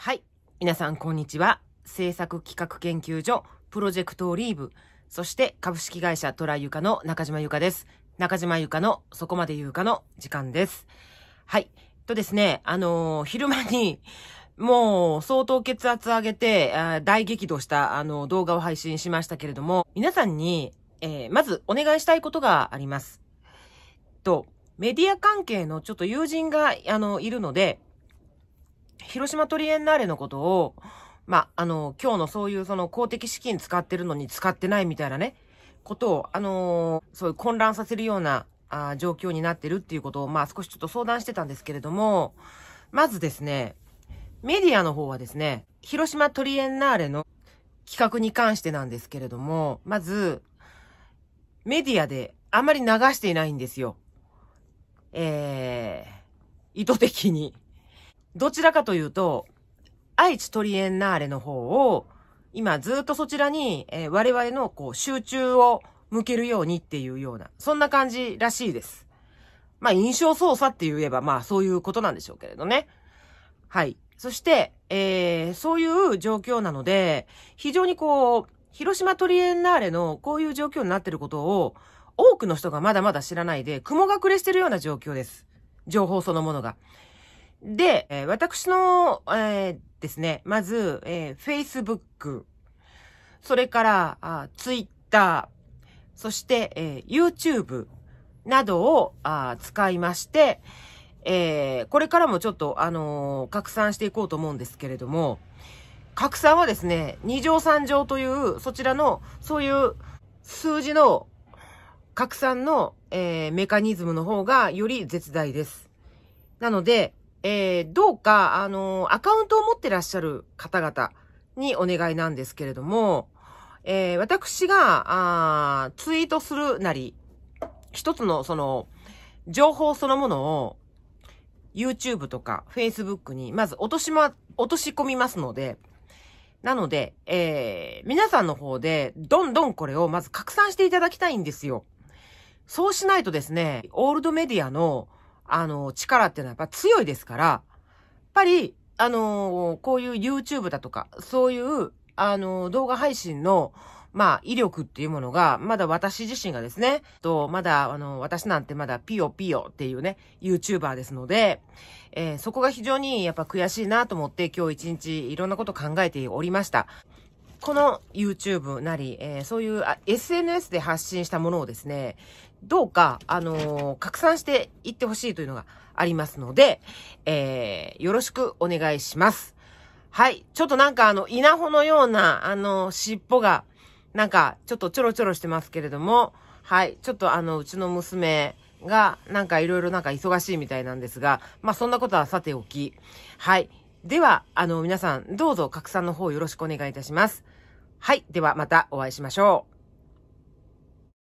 はい。皆さん、こんにちは。制作企画研究所、プロジェクトオリーブ、そして株式会社トラユカの中島ゆかです。中島ゆかの、そこまでゆうかの時間です。はい。とですね、あのー、昼間に、もう相当血圧上げて、大激怒したあの動画を配信しましたけれども、皆さんに、えー、まずお願いしたいことがあります。と、メディア関係のちょっと友人が、あの、いるので、広島トリエンナーレのことを、まあ、あの、今日のそういうその公的資金使ってるのに使ってないみたいなね、ことを、あのー、そういう混乱させるようなあ状況になってるっていうことを、まあ、少しちょっと相談してたんですけれども、まずですね、メディアの方はですね、広島トリエンナーレの企画に関してなんですけれども、まず、メディアであまり流していないんですよ。えー、意図的に。どちらかというと、愛知トリエンナーレの方を、今ずっとそちらに、えー、我々のこう集中を向けるようにっていうような、そんな感じらしいです。まあ印象操作って言えばまあそういうことなんでしょうけれどね。はい。そして、えー、そういう状況なので、非常にこう、広島トリエンナーレのこういう状況になってることを、多くの人がまだまだ知らないで、雲隠れしてるような状況です。情報そのものが。で、え私の、えー、ですね、まず、えー、Facebook、それからあ Twitter、そして、えー、YouTube などをあ使いまして、えー、これからもちょっと、あのー、拡散していこうと思うんですけれども、拡散はですね、2乗3乗という、そちらの、そういう数字の拡散の、えー、メカニズムの方がより絶大です。なので、えー、どうか、あの、アカウントを持ってらっしゃる方々にお願いなんですけれども、えー、私が、あツイートするなり、一つの、その、情報そのものを、YouTube とか Facebook に、まず落としま、落とし込みますので、なので、えー、皆さんの方で、どんどんこれをまず拡散していただきたいんですよ。そうしないとですね、オールドメディアの、あの、力っていうのはやっぱ強いですから、やっぱり、あの、こういう YouTube だとか、そういう、あの、動画配信の、まあ、威力っていうものが、まだ私自身がですね、と、まだ、あの、私なんてまだピヨピヨっていうね、YouTuber ですので、えー、そこが非常にやっぱ悔しいなと思って今日一日いろんなこと考えておりました。この YouTube なり、えー、そういう SNS で発信したものをですね、どうか、あのー、拡散していってほしいというのがありますので、えー、よろしくお願いします。はい。ちょっとなんかあの、稲穂のような、あの、尻尾が、なんか、ちょっとちょろちょろしてますけれども、はい。ちょっとあの、うちの娘が、なんかいろいろなんか忙しいみたいなんですが、まあそんなことはさておき、はい。では、あの、皆さん、どうぞ拡散の方よろしくお願いいたします。はい。ではまたお会いしましょう。